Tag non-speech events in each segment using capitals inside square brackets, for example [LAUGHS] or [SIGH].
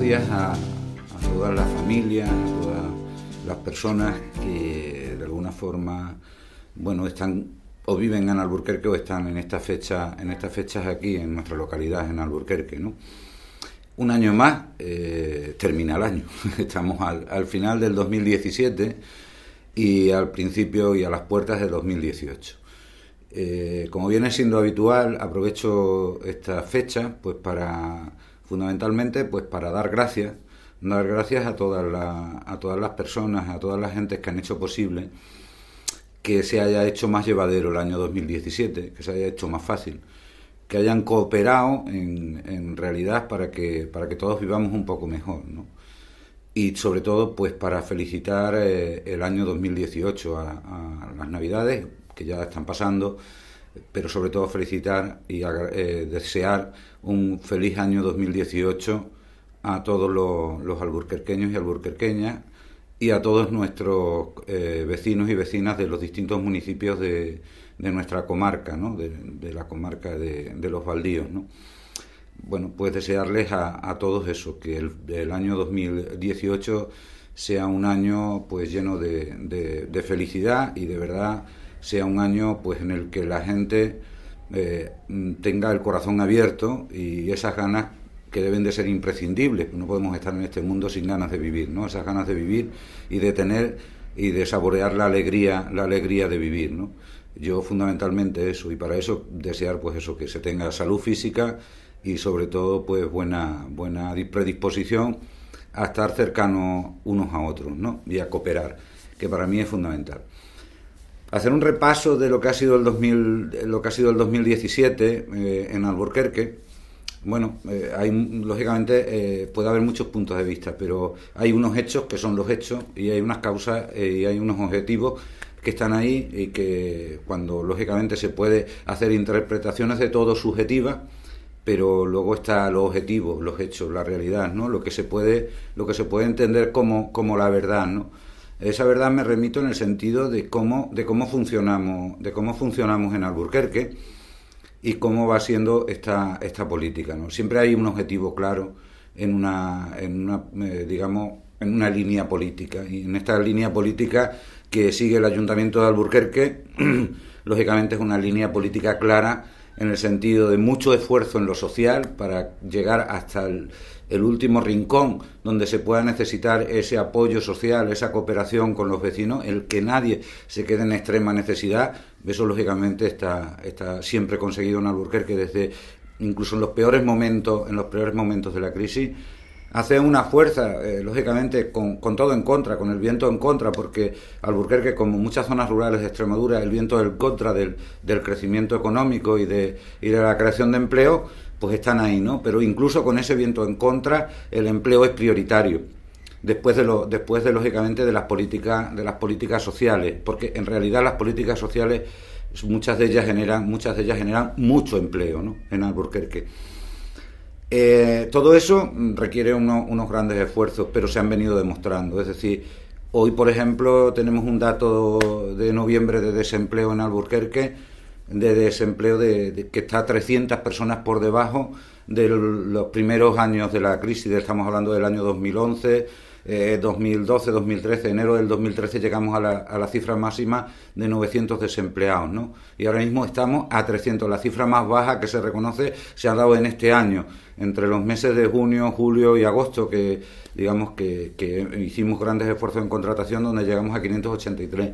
días a, todas las familias, a todas las personas que de alguna forma, bueno, están o viven en Alburquerque o están en estas fechas, en estas fechas aquí en nuestra localidad, en Alburquerque, ¿no? Un año más eh, termina el año. [LAUGHS] Estamos al, final del 2017 y al principio y a las puertas del 2018. Eh, como viene siendo habitual, aprovecho esta fecha pues para fundamentalmente pues para dar gracias, dar gracias a todas, a todas las personas, a todas las gentes que han hecho posible que se haya hecho más llevadero el año 2017, que se haya hecho más fácil, que hayan cooperado en, en realidad para que, para que todos vivamos un poco mejor, ¿no? Y sobre todo, pues para felicitar eh, el año 2018 a las Navidades, que ya están pasando, pero sobre todo felicitar y eh, desear un feliz año 2018 a todos los, alburquerqueños y alburquerqueñas y a todos nuestros eh, vecinos y vecinas de los distintos municipios de, nuestra comarca, ¿no? de, la comarca de, los baldíos. Bueno, pues desearles a, todos eso, que el, el, año 2018 sea un año pues lleno de felicidad y de verdad sea un año pues en el que la gente eh, mm, tenga el corazón abierto y esas ganas que deben de ser imprescindibles. No podemos estar en este mundo sin ganas de vivir, ¿no? Esas ganas de vivir y de tener y de saborear la alegría, la alegría de vivir, ¿no? Yo fundamentalmente eso y para eso desear pues eso que se tenga salud física y sobre todo pues buena buena predisposición a estar cercanos unos a otros, ¿no? Y a cooperar, que para mí es fundamental hacer un repaso de lo que ha sido el, lo que ha sido el 2017 eh, en Alburquerque. Bueno, eh, hay, lógicamente eh, puede haber muchos puntos de vista, pero hay unos hechos que son los hechos y hay unas causas y hay unos objetivos que están ahí y que cuando lógicamente se puede hacer interpretaciones de todo subjetivas, pero luego está los objetivos, los hechos, la realidad, ¿no? Lo que se puede, lo que se puede entender como, como la verdad, ¿no? Esa verdad me remito en el sentido de cómo, de cómo funcionamos, de cómo funcionamos en Alburquerque y cómo va siendo esta, esta política. ¿no? Siempre hay un objetivo claro en una, en una eh, digamos, en una línea política. Y en esta línea política que sigue el Ayuntamiento de Alburquerque, [CLEARS THROAT] lógicamente es una línea política clara en el sentido de mucho esfuerzo en lo social para llegar hasta el, último rincón donde se pueda necesitar ese apoyo social, esa cooperación con los vecinos, el que nadie se quede en extrema necesidad. Eso, lógicamente, está, siempre conseguido en Alburquerque desde incluso en los peores momentos, en los peores momentos de la crisis, hace una fuerza, eh, lógicamente, con, todo en contra, con el viento en contra, porque Alburquerque, como muchas zonas rurales de Extremadura, el viento en contra del, crecimiento económico y de, la creación de empleo, pues están ahí, ¿no? Pero incluso con ese viento en contra, el empleo es prioritario. Después de, lo, después de lógicamente de las políticas de las políticas sociales porque en realidad las políticas sociales muchas de ellas generan muchas de ellas generan mucho empleo ¿no? en Alburquerque eh, todo eso requiere unos grandes esfuerzos, pero se han venido demostrando. Es decir, hoy, por ejemplo, tenemos un dato de noviembre de desempleo en Alburquerque, de desempleo de, que está a 300 personas por debajo de los primeros años de la crisis. Estamos hablando del año 2011. 2012, 2013, enero del 2013 llegamos a la, a la, cifra máxima de 900 desempleados, ¿no? Y ahora mismo estamos a 300, la cifra más baja que se reconoce se ha dado en este año entre los meses de junio, julio y agosto, que digamos que, hicimos grandes esfuerzos en contratación, donde llegamos a 583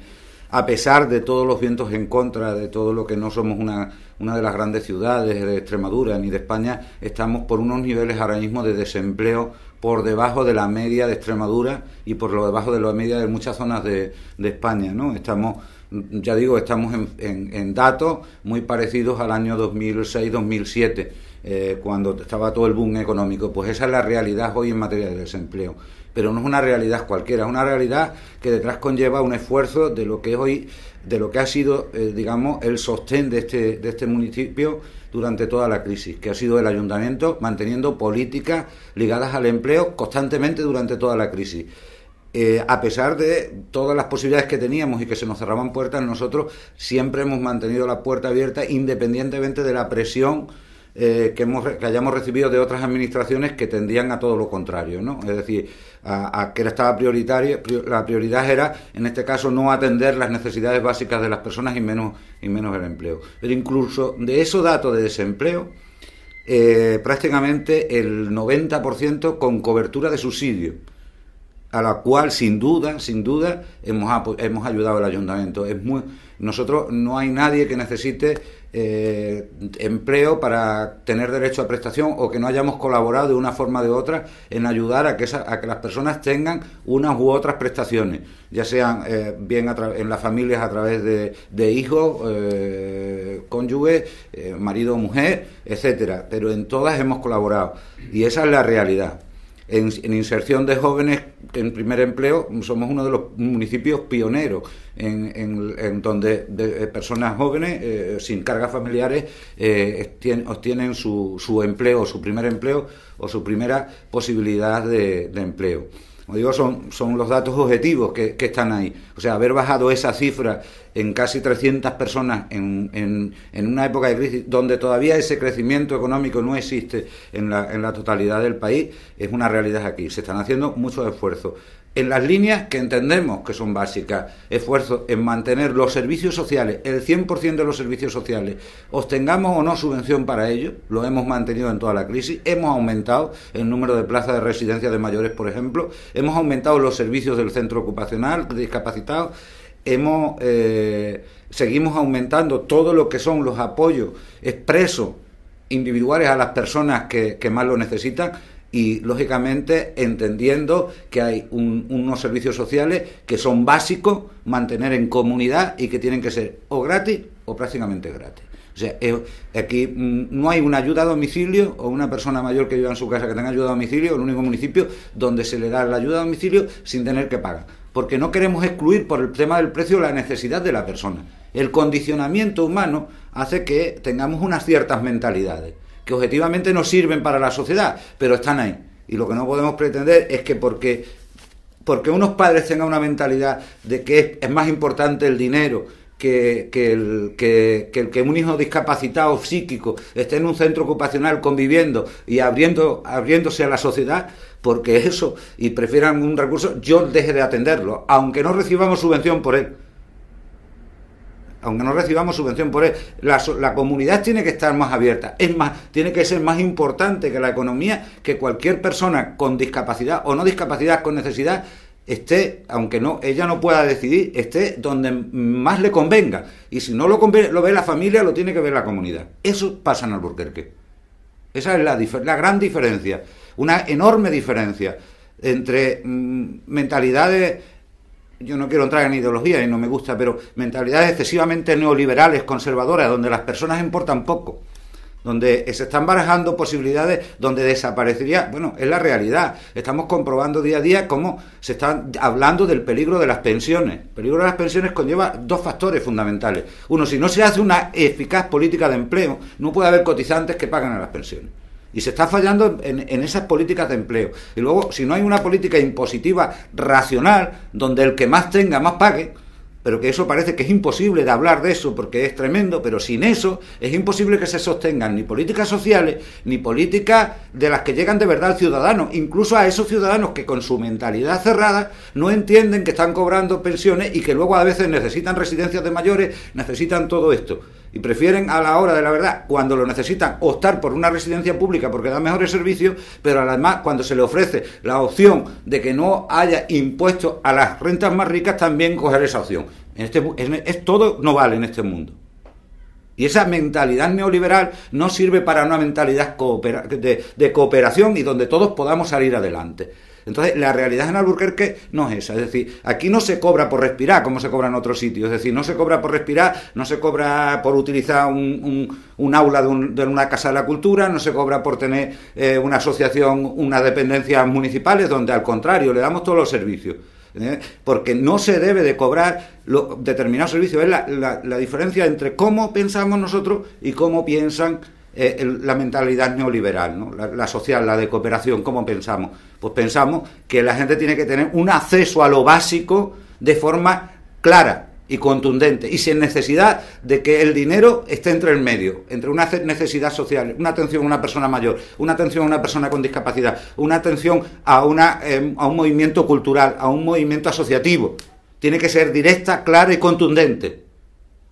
a pesar de todos los vientos en contra, de todo lo que no somos una, una, de las grandes ciudades de Extremadura ni de España, estamos por unos niveles ahora mismo de desempleo por debajo de la media de Extremadura y por lo debajo de la media de muchas zonas de, de España, ¿no? Estamos Mm, ya digo, estamos en, datos muy parecidos al año 2006-2007, eh, cuando estaba todo el boom económico. Pues esa es la realidad hoy en materia de desempleo. Pero no es una realidad cualquiera, es una realidad que detrás conlleva un esfuerzo de lo que hoy, de lo que ha sido, eh, digamos, el sostén este, de este municipio durante toda la crisis, que ha sido el ayuntamiento manteniendo políticas ligadas al empleo constantemente durante toda la crisis. Eh, a pesar de todas las posibilidades que teníamos y que se nos cerraban puertas, nosotros siempre hemos mantenido la puerta abierta independientemente de la presión eh, que, hayamos recibido de otras administraciones que tendían a todo lo contrario, ¿no? Es decir, a, que estaba prioritario, la prioridad era, en este caso, no atender las necesidades básicas de las personas y menos, y menos el empleo. Pero incluso de esos datos de desempleo, eh, prácticamente el 90% con cobertura de subsidio a la cual sin duda, sin duda, hemos, hemos ayudado al ayuntamiento. Es muy, nosotros no hay nadie que necesite eh, empleo para tener derecho a prestación o que no hayamos colaborado de una forma u de otra en ayudar a que, a que las personas tengan unas u otras prestaciones, ya sean eh, bien en las familias a través de, de hijos, eh, eh, marido o mujer, etcétera. Pero en todas hemos colaborado y esa es la realidad. En, inserción de jóvenes en primer empleo somos uno de los municipios pioneros en, donde eh, personas jóvenes eh, sin cargas familiares eh, obtienen su, su, empleo, su primer empleo o su primera posibilidad de, empleo. Como digo, son, son los datos objetivos que, que, están ahí. O sea, haber bajado esa cifra en casi 300 personas en, en, una época de crisis donde todavía ese crecimiento económico no existe en la, en la totalidad del país, es una realidad aquí. Se están haciendo muchos esfuerzos en las líneas que entendemos que son básicas, esfuerzo en mantener los servicios sociales, el 100% de los servicios sociales, obtengamos o no subvención para ello, lo hemos mantenido en toda la crisis, hemos aumentado el número de plazas de residencia de mayores, por ejemplo, hemos aumentado los servicios del centro ocupacional, discapacitados, hemos, eh, seguimos aumentando todo lo que son los apoyos expresos individuales a las personas que, más lo necesitan y lógicamente entendiendo que hay unos servicios sociales que son básicos mantener en comunidad y que tienen que ser o gratis o prácticamente gratis. O sea, aquí mm, no hay una ayuda a domicilio o una persona mayor que viva en su casa que tenga ayuda a domicilio, el único municipio donde se le da la ayuda a domicilio sin tener que pagar porque no queremos excluir por el tema del precio la necesidad de la persona. El condicionamiento humano hace que tengamos unas ciertas mentalidades, que objetivamente no sirven para la sociedad, pero están ahí. Y lo que no podemos pretender es que porque, porque unos padres tengan una mentalidad de que es, es más importante el dinero, que, el, el, que, un hijo discapacitado psíquico esté en un centro ocupacional conviviendo y abriendo, abriéndose a la sociedad, porque eso, y prefieran un recurso, yo deje de atenderlo, aunque no recibamos subvención por él. Aunque no recibamos subvención por él, la, la comunidad tiene que estar más abierta. Es más, tiene que ser más importante que la economía, que cualquier persona con discapacidad o no discapacidad, con necesidad, esté, aunque no, ella no pueda decidir, esté donde más le convenga. Y si no lo, lo ve la familia, lo tiene que ver la comunidad. Eso pasa en Alburquerque. Esa es la, gran diferencia, una enorme diferencia entre mm, mentalidades, yo no quiero entrar en ideología y no me gusta, pero mentalidades excesivamente neoliberales, conservadoras, donde las personas importan poco donde se están barajando posibilidades donde desaparecería, bueno, es la realidad. Estamos comprobando día a día cómo se están hablando del peligro de las pensiones. El peligro de las pensiones conlleva dos factores fundamentales. Uno, si no se hace una eficaz política de empleo, no puede haber cotizantes que pagan a las pensiones. Y se está fallando en, esas políticas de empleo. Y luego, si no hay una política impositiva racional, donde el que más tenga más pague, pero que eso parece que es imposible de hablar de eso porque es tremendo, pero sin eso es imposible que se sostengan ni políticas sociales, ni políticas de las que llegan de verdad al ciudadano, incluso a esos ciudadanos que con su mentalidad cerrada no entienden que están cobrando pensiones y que luego a veces necesitan residencias de mayores, necesitan todo esto y prefieren a la hora de la verdad, cuando lo necesitan, optar por una residencia pública porque da mejores servicios, pero además cuando se le ofrece la opción de que no haya impuestos a las rentas más ricas, también coger esa opción. En este, e, es, todo no vale en este mundo. Y esa mentalidad neoliberal no sirve para una mentalidad de cooperación y donde todos podamos salir adelante. Entonces, la realidad en Alburquerque no es esa. Es decir, aquí no se cobra por respirar como se cobra en otros sitios. Es decir, no se cobra por respirar, no se cobra por utilizar un, aula de, una casa de la cultura, no se cobra por tener eh, una asociación, unas dependencias municipales, donde al contrario, le damos todos los servicios. ¿eh? Porque no se debe de cobrar determinados servicios. Es la diferencia entre cómo pensamos nosotros y cómo piensan eh, la mentalidad neoliberal, La, social, la de cooperación, ¿cómo pensamos? Pues pensamos que la gente tiene que tener un acceso a lo básico de forma clara y contundente y sin necesidad de que el dinero esté entre el medio, entre una necesidad social, una atención a una persona mayor, una atención a una persona con discapacidad, una atención a, una, em, a un movimiento cultural, a un movimiento asociativo. Tiene que ser directa, clara y contundente,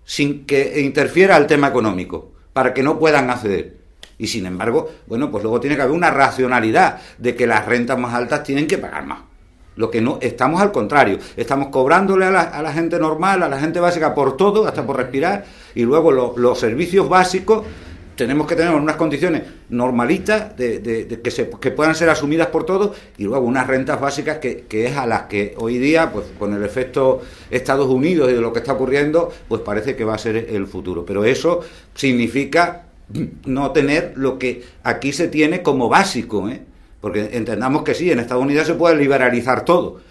sin que interfiera al tema económico para que no puedan acceder. Y sin embargo, bueno, pues luego tiene que haber una racionalidad de que las rentas más altas tienen que pagar más. Lo que no, estamos al contrario, estamos cobrándole a la, gente normal, a la gente básica por todo, hasta por respirar, y luego los servicios básicos tenemos que tener unas condiciones normalistas de, que, se, que puedan ser asumidas por todos y luego unas rentas básicas que, que, es a las que hoy día, pues con el efecto Estados Unidos y de lo que está ocurriendo, pues parece que va a ser el futuro. Pero eso significa no tener lo que aquí se tiene como básico, ¿eh? porque entendamos que sí, en Estados Unidos se puede liberalizar todo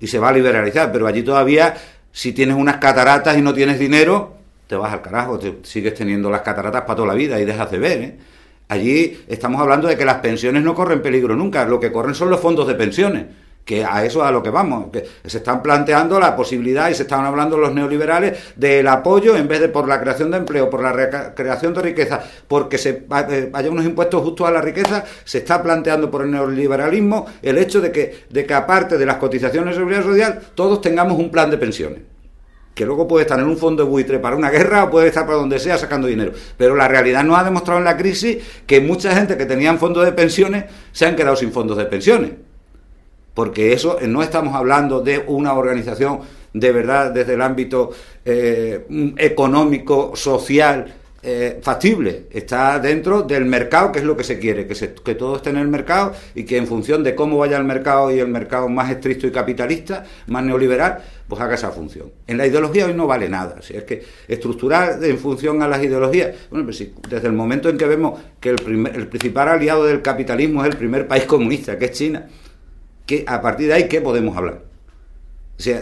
y se va a liberalizar, pero allí todavía si tienes unas cataratas y no tienes dinero, te vas al carajo, sigues teniendo las cataratas para toda la vida y dejas de ver. ¿eh? Allí estamos hablando de que las pensiones no corren peligro nunca, lo que corren son los fondos de pensiones, que a eso es a lo que vamos, que se están planteando la posibilidad y se están hablando los neoliberales del apoyo en vez de por la creación de empleo, por la creación de riqueza, porque se eh, haya unos impuestos justos a la riqueza, se está planteando por el neoliberalismo el hecho de que, de que aparte de las cotizaciones de seguridad social, todos tengamos un plan de pensiones que luego puede estar en un fondo de buitre para una guerra o puede estar para donde sea sacando dinero. Pero la realidad nos ha demostrado en la crisis que mucha gente que tenían fondos de pensiones se han quedado sin fondos de pensiones. Porque eso eh, no estamos hablando de una organización de verdad desde el ámbito eh, mm, económico, social, eh, factible, está dentro del mercado, que es lo que se quiere, que, que, todo esté en el mercado y que en función de cómo vaya el mercado y el mercado más estricto y capitalista, más neoliberal, pues haga esa función. En la ideología hoy no vale nada, si es que estructurar en función a las ideologías, bueno, pues si, desde el momento en que vemos que el, el principal aliado del capitalismo es el primer país comunista, que es China, que a partir de ahí, ¿qué podemos hablar?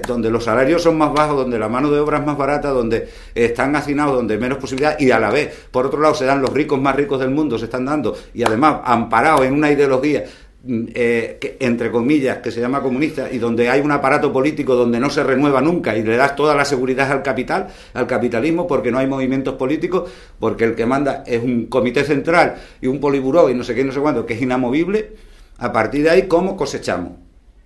donde los salarios son más bajos, donde la mano de obra es más barata, donde están hacinados, donde hay menos posibilidades y a la vez, por otro lado, se dan los ricos más ricos del mundo, se están dando y además amparados en una ideología mm, eh, entre comillas, que se llama comunista, y donde hay un aparato político donde no se renueva nunca y le das toda la seguridad al capital, al capitalismo, porque no hay movimientos políticos, porque el que manda es un comité central y un poliburó y no sé qué, no sé cuándo, que es inamovible, a partir de ahí, ¿cómo cosechamos?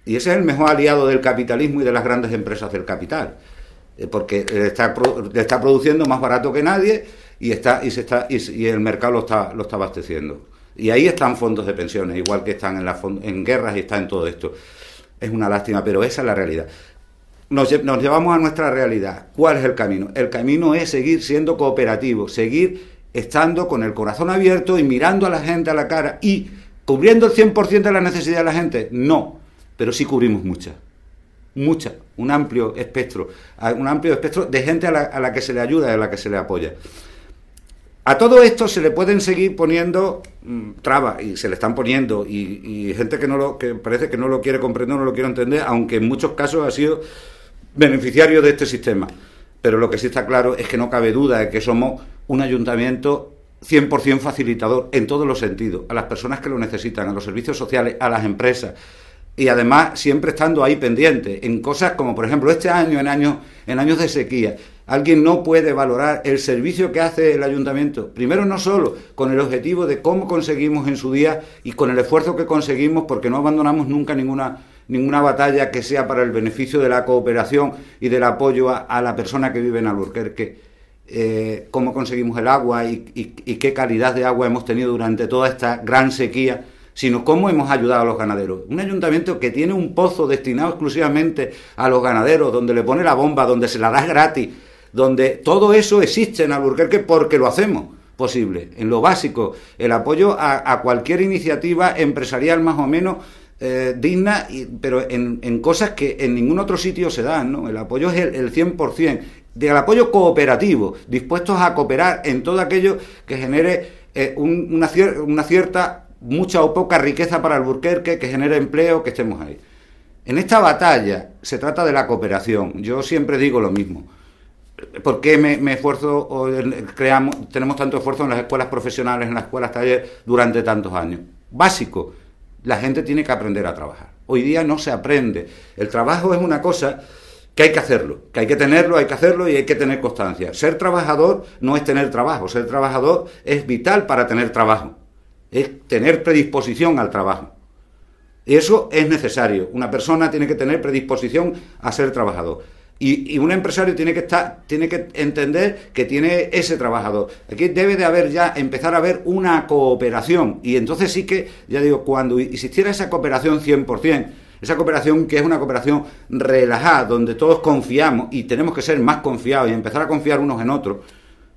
Y ese es el mejor aliado del capitalismo y de las grandes empresas del capital, eh, porque está, está produciendo más barato que nadie y, está, y, se está, y, el mercado lo está, lo está abasteciendo. Y ahí están fondos de pensiones, igual que están en, en guerras y están en todo esto. Es una lástima, pero esa es la realidad. Nos, nos, llevamos a nuestra realidad. ¿Cuál es el camino? El camino es seguir siendo cooperativo, seguir estando con el corazón abierto y mirando a la gente a la cara y cubriendo el 100% de la necesidad de la gente. No, pero sí cubrimos muchas. mucha, un amplio espectro, un amplio espectro de gente a la, que se le ayuda, a la que se le apoya. A todo esto se le pueden seguir poniendo mm, trabas y se le están poniendo y, gente que no lo que parece que no lo quiere comprender, no lo quiere entender, aunque en muchos casos ha sido beneficiario de este sistema. Pero lo que sí está claro es que no cabe duda de que somos un ayuntamiento 100% facilitador en todos los sentidos, a las personas que lo necesitan, a los servicios sociales, a las empresas, y además siempre estando ahí pendiente en cosas como por ejemplo este año en años en años de sequía alguien no puede valorar el servicio que hace el ayuntamiento primero no solo con el objetivo de cómo conseguimos en su día y con el esfuerzo que conseguimos porque no abandonamos nunca ninguna ninguna batalla que sea para el beneficio de la cooperación y del apoyo a, la persona que vive en Alburquerque eh, cómo conseguimos el agua y qué calidad de agua hemos tenido durante toda esta gran sequía sino cómo hemos ayudado a los ganaderos. Un ayuntamiento que tiene un pozo destinado exclusivamente a los ganaderos, donde le pone la bomba, donde se la da gratis, donde todo eso existe en Alburquerque porque lo hacemos posible. En lo básico, el apoyo a, cualquier iniciativa empresarial más o menos eh, digna, pero en, cosas que en ningún otro sitio se dan, ¿no? El apoyo es el, 100%, del apoyo cooperativo, dispuestos a cooperar en todo aquello que genere eh, una cierta mucha o poca riqueza para el Alburquerque, que genere empleo, que estemos ahí. En esta batalla se trata de la cooperación. Yo siempre digo lo mismo. ¿Por qué me, esfuerzo o creamos, tenemos tanto esfuerzo en las escuelas profesionales, en las escuelas talleres durante tantos años? Básico, la gente tiene que aprender a trabajar. Hoy día no se aprende. El trabajo es una cosa que hay que hacerlo, que hay que tenerlo, hay que hacerlo y hay que tener constancia. Ser trabajador no es tener trabajo, ser trabajador es vital para tener trabajo es tener predisposición al trabajo. Eso es necesario. Una persona tiene que tener predisposición a ser trabajador. Y, un empresario tiene que estar, tiene que entender que tiene ese trabajador. Aquí debe de haber ya, empezar a haber una cooperación. Y entonces sí que, ya digo, cuando existiera esa cooperación 100%, esa cooperación que es una cooperación relajada, donde todos confiamos y tenemos que ser más confiados y empezar a confiar unos en otros,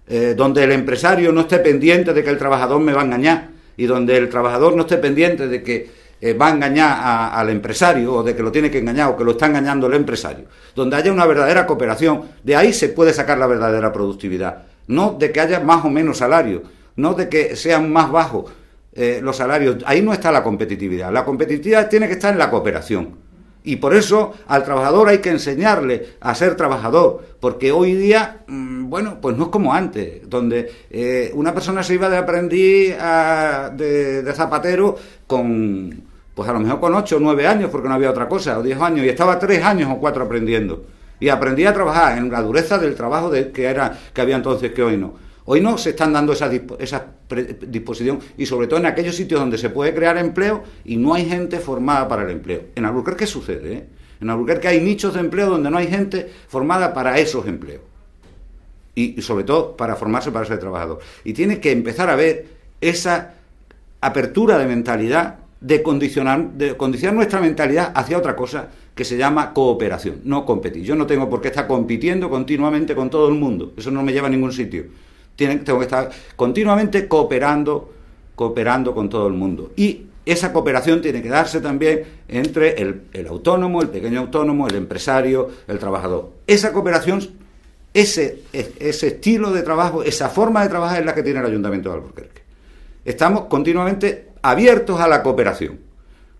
eh, donde el empresario no esté pendiente de que el trabajador me va a engañar, y donde el trabajador no esté pendiente de que eh, va a engañar al empresario o de que lo tiene que engañar o que lo está engañando el empresario, donde haya una verdadera cooperación, de ahí se puede sacar la verdadera productividad, no de que haya más o menos salario, no de que sean más bajos eh, los salarios, ahí no está la competitividad, la competitividad tiene que estar en la cooperación. Y por eso al trabajador hay que enseñarle a ser trabajador, porque hoy día, mm, bueno, pues no es como antes, donde eh, una persona se iba de aprendiz de, zapatero con, pues a lo mejor con 8 o 9 años, porque no había otra cosa, o 10 años, y estaba 3 años o 4 aprendiendo. Y aprendí a trabajar en la dureza del trabajo que, era, que había entonces que hoy no. Hoy no se están dando esa disposición y sobre todo en aquellos sitios donde se puede crear empleo y no hay gente formada para el empleo. En Albuquerque sucede, ¿eh? En Albuquerque hay nichos de empleo donde no hay gente formada para esos empleos. Y, sobre todo para formarse para ser trabajador. Y tiene que empezar a ver esa apertura de mentalidad de condicionar, de condicionar nuestra mentalidad hacia otra cosa que se llama cooperación, no competir. Yo no tengo por qué estar compitiendo continuamente con todo el mundo, eso no me lleva a ningún sitio tengo que estar continuamente cooperando, cooperando con todo el mundo. Y esa cooperación tiene que darse también entre el, autónomo, el pequeño autónomo, el empresario, el trabajador. Esa cooperación, ese, estilo de trabajo, esa forma de trabajar es la que tiene el Ayuntamiento de Albuquerque. Estamos continuamente abiertos a la cooperación,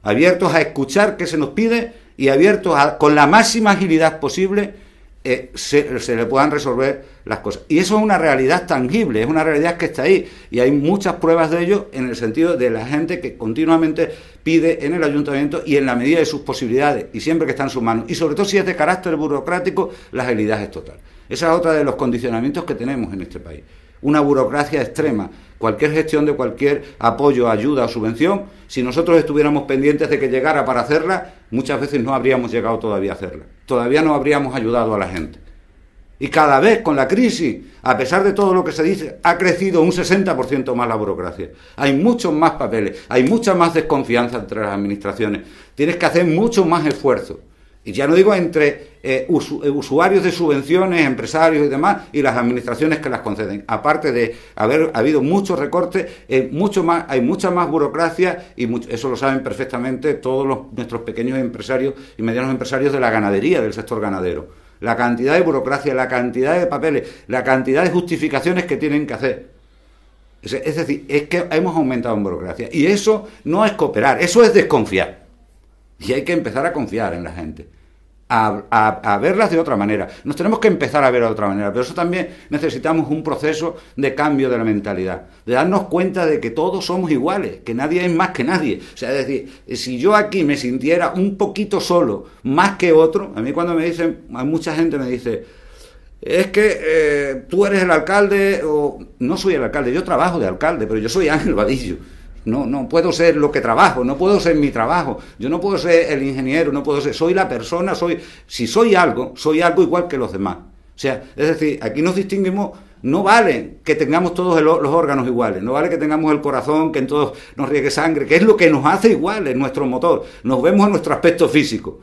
abiertos a escuchar qué se nos pide y abiertos con la máxima agilidad posible eh, se, se, le puedan resolver las cosas. Y eso es una realidad tangible, es una realidad que está ahí. Y hay muchas pruebas de ello en el sentido de la gente que continuamente pide en el ayuntamiento y en la medida de sus posibilidades y siempre que está en sus manos. Y sobre todo si es de carácter burocrático, la agilidad es total. Esa es otra de los condicionamientos que tenemos en este país. Una burocracia extrema. Cualquier gestión de cualquier apoyo, ayuda o subvención, si nosotros estuviéramos pendientes de que llegara para hacerla, muchas veces no habríamos llegado todavía a hacerla todavía no habríamos ayudado a la gente. Y cada vez con la crisis, a pesar de todo lo que se dice, ha crecido un 60% más la burocracia. Hay muchos más papeles, hay mucha más desconfianza entre las administraciones. Tienes que hacer mucho más esfuerzo. Y ya no digo entre eh, eh, usuarios de subvenciones, empresarios y demás, y las administraciones que las conceden. Aparte de haber habido muchos recortes, eh, mucho más, hay mucha más burocracia, y eso lo saben perfectamente todos nuestros pequeños empresarios y medianos empresarios de la ganadería, del sector ganadero la cantidad de burocracia, la cantidad de papeles, la cantidad de justificaciones que tienen que hacer. es, decir, es que hemos aumentado en burocracia. Y eso no es cooperar, eso es desconfiar. Y hay que empezar a confiar en la gente a, verlas de otra manera. Nos tenemos que empezar a ver de otra manera, pero eso también necesitamos un proceso de cambio de la mentalidad, de darnos cuenta de que todos somos iguales, que nadie es más que nadie. O sea, es decir, si yo aquí me sintiera un poquito solo, más que otro, a mí cuando me dicen, hay mucha gente me dice, es que eh, tú eres el alcalde, o no soy el alcalde, yo trabajo de alcalde, pero yo soy Ángel Vadillo. No, no puedo ser lo que trabajo, no puedo ser mi trabajo. Yo no puedo ser el ingeniero, no puedo ser. Soy la persona, soy. Si soy algo, soy algo igual que los demás. O sea, es decir, aquí nos distinguimos. No vale que tengamos todos los órganos iguales, no vale que tengamos el corazón, que en todos nos riegue sangre, que es lo que nos hace iguales, nuestro motor. Nos vemos en nuestro aspecto físico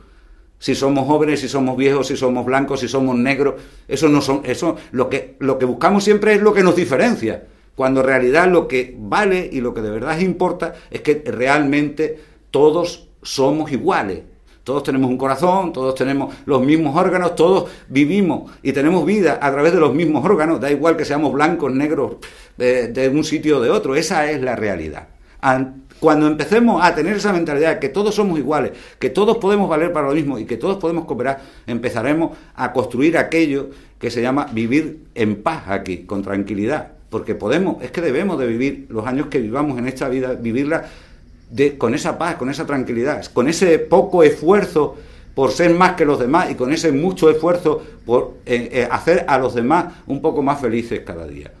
si somos jóvenes, si somos viejos, si somos blancos, si somos negros, eso no son, eso lo que lo que buscamos siempre es lo que nos diferencia cuando en realidad lo que vale y lo que de verdad importa es que realmente todos somos iguales. Todos tenemos un corazón, todos tenemos los mismos órganos, todos vivimos y tenemos vida a través de los mismos órganos, da igual que seamos blancos, negros, eh, de, un sitio o de otro, esa es la realidad. Cuando empecemos a tener esa mentalidad que todos somos iguales, que todos podemos valer para lo mismo y que todos podemos cooperar, empezaremos a construir aquello que se llama vivir en paz aquí, con tranquilidad, porque podemos, es que debemos de vivir los años que vivamos en esta vida, vivirla con esa paz, con esa tranquilidad, con ese poco esfuerzo por ser más que los demás y con ese mucho esfuerzo por eh, eh, hacer a los demás un poco más felices cada día.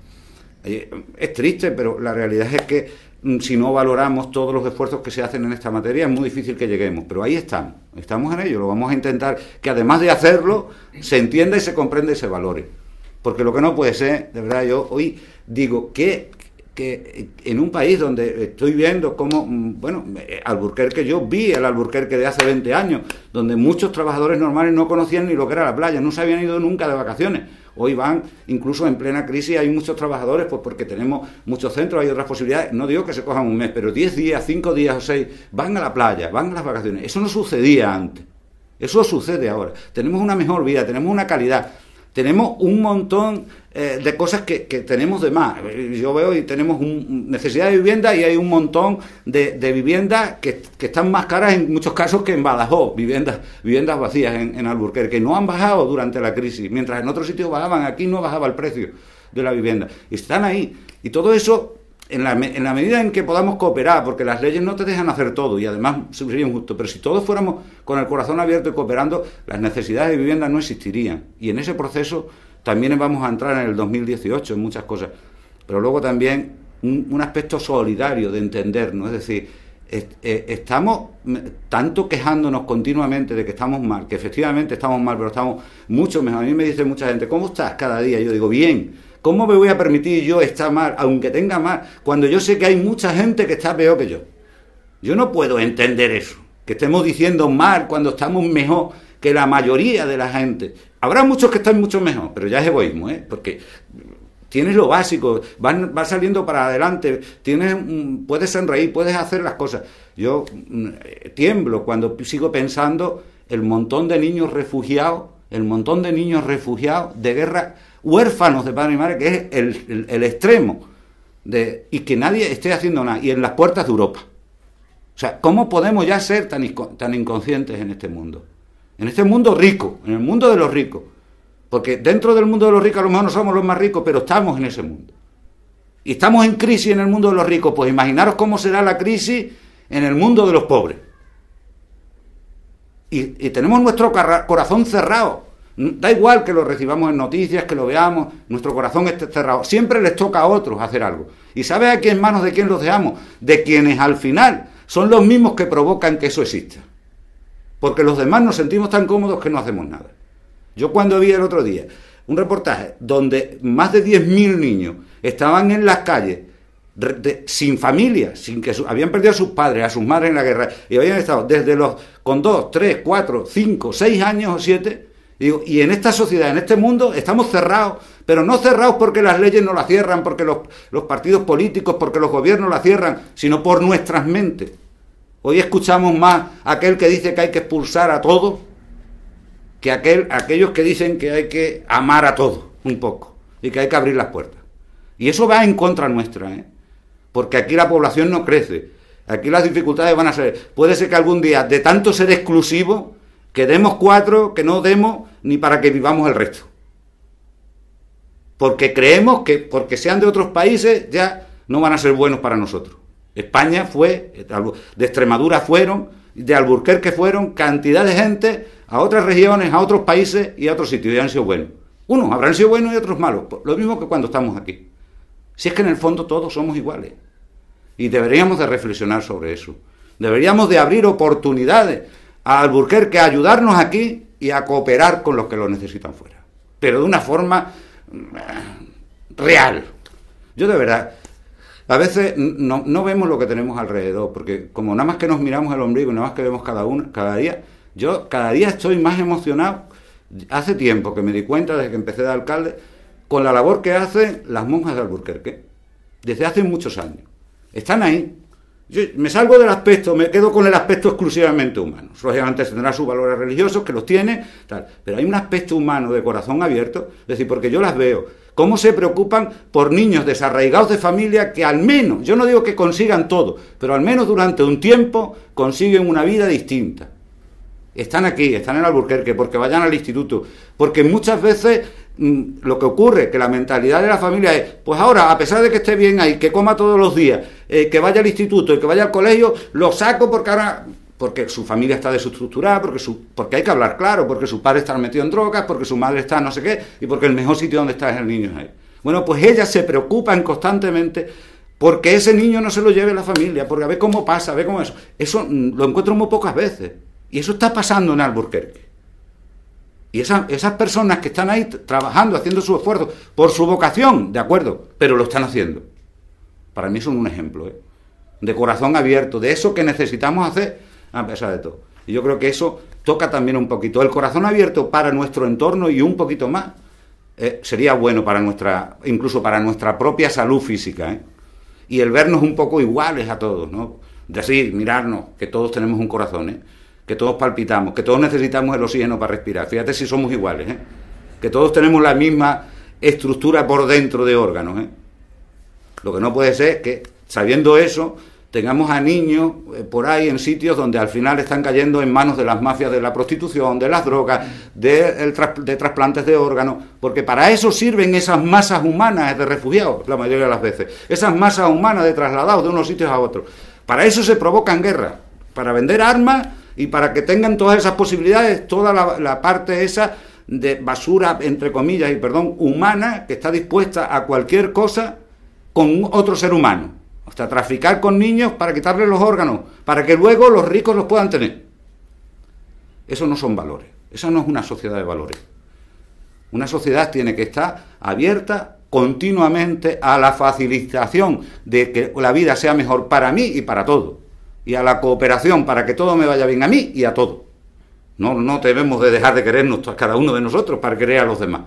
Eh, es triste, pero la realidad es que mm, si no valoramos todos los esfuerzos que se hacen en esta materia, es muy difícil que lleguemos, pero ahí estamos, estamos en ello, lo vamos a intentar que además de hacerlo, se entienda y se comprenda y se valore. Porque lo que no puede ser, de verdad, yo hoy digo que, que en un país donde estoy viendo cómo, mm, bueno, eh, Alburquerque, yo vi el Alburquerque de hace 20 años, donde muchos trabajadores normales no conocían ni lo que era la playa, no se habían ido nunca de vacaciones. Hoy van, incluso en plena crisis, hay muchos trabajadores, pues porque tenemos muchos centros, hay otras posibilidades. No digo que se cojan un mes, pero 10 días, 5 días o 6 van a la playa, van a las vacaciones. Eso no sucedía antes. Eso sucede ahora. Tenemos una mejor vida, tenemos una calidad tenemos un montón eh, de cosas que, tenemos de más. Yo veo y tenemos necesidad de vivienda y hay un montón de, de viviendas que, están más caras en muchos casos que en Badajoz, viviendas, viviendas vacías en, en Alburquerque, que no han bajado durante la crisis, mientras en otros sitios bajaban, aquí no bajaba el precio de la vivienda. Y Están ahí. Y todo eso en la, medida en que podamos cooperar, porque las leyes no te dejan hacer todo y además sería injusto, pero si todos fuéramos con el corazón abierto y cooperando, las necesidades de vivienda no existirían. Y en ese proceso también vamos a entrar en el 2018 en muchas cosas, pero luego también un, aspecto solidario de entendernos, es decir, eh, estamos tanto quejándonos continuamente de que estamos mal, que efectivamente estamos mal, pero estamos mucho mejor. A mí me dice mucha gente, ¿cómo estás cada día? Yo digo, bien ¿Cómo me voy a permitir yo estar mal, aunque tenga mal, cuando yo sé que hay mucha gente que está peor que yo? Yo no puedo entender eso, que estemos diciendo mal cuando estamos mejor que la mayoría de la gente. Habrá muchos que están mucho mejor, pero ya es egoísmo, ¿eh? porque tienes lo básico, vas, saliendo para adelante, tienes, puedes sonreír, puedes hacer las cosas. Yo mm, eh, tiemblo cuando sigo pensando el montón de niños refugiados, el montón de niños refugiados de guerra huérfanos de padre y madre, que es el, extremo, de, y que nadie esté haciendo nada, y en las puertas de Europa. O sea, ¿cómo podemos ya ser tan, tan inconscientes en este mundo? En este mundo rico, en el mundo de los ricos. Porque dentro del mundo de los ricos a lo mejor no somos los más ricos, pero estamos en ese mundo. Y estamos en crisis en el mundo de los ricos. Pues imaginaros cómo será la crisis en el mundo de los pobres. y tenemos nuestro corazón cerrado Da igual que lo recibamos en noticias, que lo veamos, nuestro corazón esté cerrado. Siempre les toca a otros hacer algo. ¿Y sabes a en manos de quién los dejamos? De quienes al final son los mismos que provocan que eso exista. Porque los demás nos sentimos tan cómodos que no hacemos nada. Yo cuando vi el otro día un reportaje donde más de 10.000 niños estaban en las calles sin familia, sin que habían perdido a sus padres, a sus madres en la guerra, y habían estado desde los con dos, tres, cuatro, cinco, seis años o 7 y, en esta sociedad, en este mundo, estamos cerrados, pero no cerrados porque las leyes no las cierran, porque los, partidos políticos, porque los gobiernos las cierran, sino por nuestras mentes. Hoy escuchamos más aquel que dice que hay que expulsar a todos que aquel, aquellos que dicen que hay que amar a todos un poco y que hay que abrir las puertas. Y eso va en contra nuestra, ¿eh? porque aquí la población no crece. Aquí las dificultades van a ser. Puede ser que algún día, de tanto ser exclusivo, que demos cuatro, que no demos ni para que vivamos el resto. Porque creemos que porque sean de otros países ya no van a ser buenos para nosotros. España fue, de Extremadura fueron, de Alburquerque fueron cantidad de gente a otras regiones, a otros países y a otros sitios y han sido buenos. Unos habrán sido buenos y otros malos. Lo mismo que cuando estamos aquí. Si es que en el fondo todos somos iguales. Y deberíamos de reflexionar sobre eso. Deberíamos de abrir oportunidades a Alburquerque a ayudarnos aquí y a cooperar con los que lo necesitan fuera. Pero de una forma mm, real. Yo de verdad, a veces no, vemos lo que tenemos alrededor, porque como nada más que nos miramos el ombligo, nada más que vemos cada uno, cada día, yo cada día estoy más emocionado. Hace tiempo que me di cuenta, desde que empecé de alcalde, con la labor que hacen las monjas de Alburquerque, desde hace muchos años. Están ahí, me salgo del aspecto, me quedo con el aspecto exclusivamente humano. Lógicamente tendrá sus valores religiosos, que los tiene, tal. Pero hay un aspecto humano de corazón abierto, es decir, porque yo las veo. ¿Cómo se preocupan por niños desarraigados de familia que al menos, yo no digo que consigan todo, pero al menos durante un tiempo consiguen una vida distinta? Están aquí, están en Alburquerque, porque vayan al instituto, porque muchas veces Mm, lo que ocurre, que la mentalidad de la familia es, pues ahora, a pesar de que esté bien ahí, que coma todos los días, eh, que vaya al instituto y que vaya al colegio, lo saco porque ahora porque su familia está desestructurada, porque, hay que hablar claro, porque su padre está metido en drogas, porque su madre está no sé qué, y porque el mejor sitio donde está es el niño. Es Bueno, pues ellas se preocupan constantemente porque ese niño no se lo lleve a la familia, porque a ver cómo pasa, a ver cómo eso. Eso mm, lo encuentro muy pocas veces. Y eso está pasando en Alburquerque. Y esas, esas personas que están ahí trabajando, haciendo su esfuerzo, por su vocación, de acuerdo, pero lo están haciendo. Para mí son un ejemplo, ¿eh? de corazón abierto, de eso que necesitamos hacer a pesar de todo. Y yo creo que eso toca también un poquito el corazón abierto para nuestro entorno y un poquito más. Eh, sería bueno para nuestra, incluso para nuestra propia salud física. ¿eh? Y el vernos un poco iguales a todos, ¿no? Decir, mirarnos, que todos tenemos un corazón, ¿eh? que todos palpitamos, que todos necesitamos el oxígeno para respirar. Fíjate si somos iguales, ¿eh? que todos tenemos la misma estructura por dentro de órganos. ¿eh? Lo que no puede ser es que, sabiendo eso, tengamos a niños eh, por ahí en sitios donde al final están cayendo en manos de las mafias de la prostitución, de las drogas, de, de trasplantes de órganos, porque para eso sirven esas masas humanas de refugiados, la mayoría de las veces, esas masas humanas de trasladados de unos sitios a otros. Para eso se provocan guerras, para vender armas y para que tengan todas esas posibilidades, toda la, parte esa de basura, entre comillas y perdón, humana, que está dispuesta a cualquier cosa con otro ser humano. Hasta traficar con niños para quitarles los órganos, para que luego los ricos los puedan tener. Eso no son valores, eso no es una sociedad de valores. Una sociedad tiene que estar abierta continuamente a la facilitación de que la vida sea mejor para mí y para todos y a la cooperación para que todo me vaya bien a mí y a todo. No, no debemos de dejar de querernos cada uno de nosotros para querer a los demás.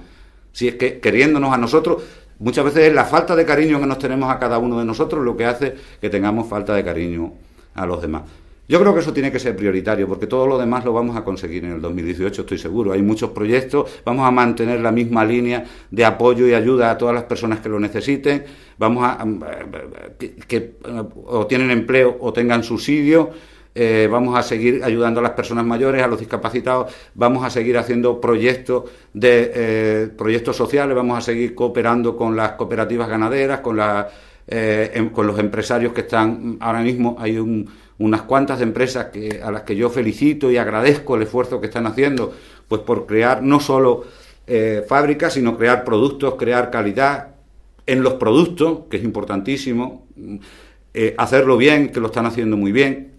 Si es que queriéndonos a nosotros, muchas veces es la falta de cariño que nos tenemos a cada uno de nosotros lo que hace que tengamos falta de cariño a los demás. Yo creo que eso tiene que ser prioritario, porque todo lo demás lo vamos a conseguir en el 2018, estoy seguro. Hay muchos proyectos, vamos a mantener la misma línea de apoyo y ayuda a todas las personas que lo necesiten, vamos a mm, que, eh, o tienen empleo o tengan subsidio. Eh, vamos a seguir ayudando a las personas mayores, a los discapacitados, vamos a seguir haciendo proyectos de eh, proyectos sociales, vamos a seguir cooperando con las cooperativas ganaderas, con las em, con los empresarios que están mm, ahora mismo hay un unas cuantas empresas que, a las que yo felicito y agradezco el esfuerzo que están haciendo, pues por crear no solo eh, fábricas, sino crear productos, crear calidad en los productos, que es importantísimo, mm, eh, hacerlo bien, que lo están haciendo muy bien.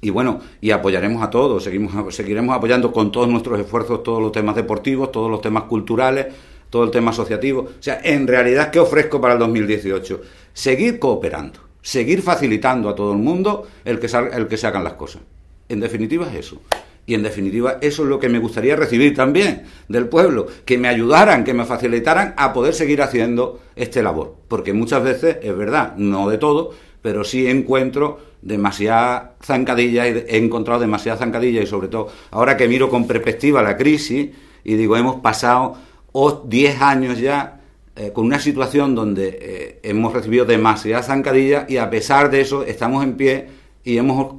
Y bueno, y apoyaremos a todos, seguimos, seguiremos apoyando con todos nuestros esfuerzos todos los temas deportivos, todos los temas culturales, todo el tema asociativo. O sea, en realidad, ¿qué ofrezco para el 2018? Seguir cooperando Seguir facilitando a todo el mundo el que, el que se hagan las cosas. En definitiva es eso. Y en definitiva eso es lo que me gustaría recibir también del pueblo, que me ayudaran, que me facilitaran a poder seguir haciendo este labor. Porque muchas veces, es verdad, no de todo, pero sí encuentro demasiada zancadilla, he encontrado demasiada zancadilla y sobre todo ahora que miro con perspectiva la crisis y digo, hemos pasado 10 años ya eh, con una situación donde eh, hemos recibido demasiadas zancadilla y a pesar de eso estamos en pie y hemos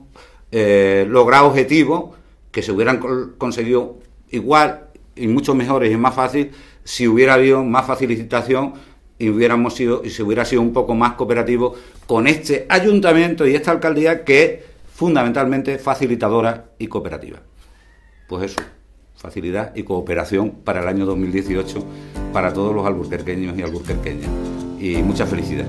eh, logrado objetivos que se hubieran conseguido igual y mucho mejores y más fácil si hubiera habido más facilitación y hubiéramos sido y se hubiera sido un poco más cooperativo con este ayuntamiento y esta alcaldía que es fundamentalmente facilitadora y cooperativa. Pues eso facilidad y cooperación para el año 2018 para todos los alburquerqueños y alburquerqueñas. Y mucha felicidad.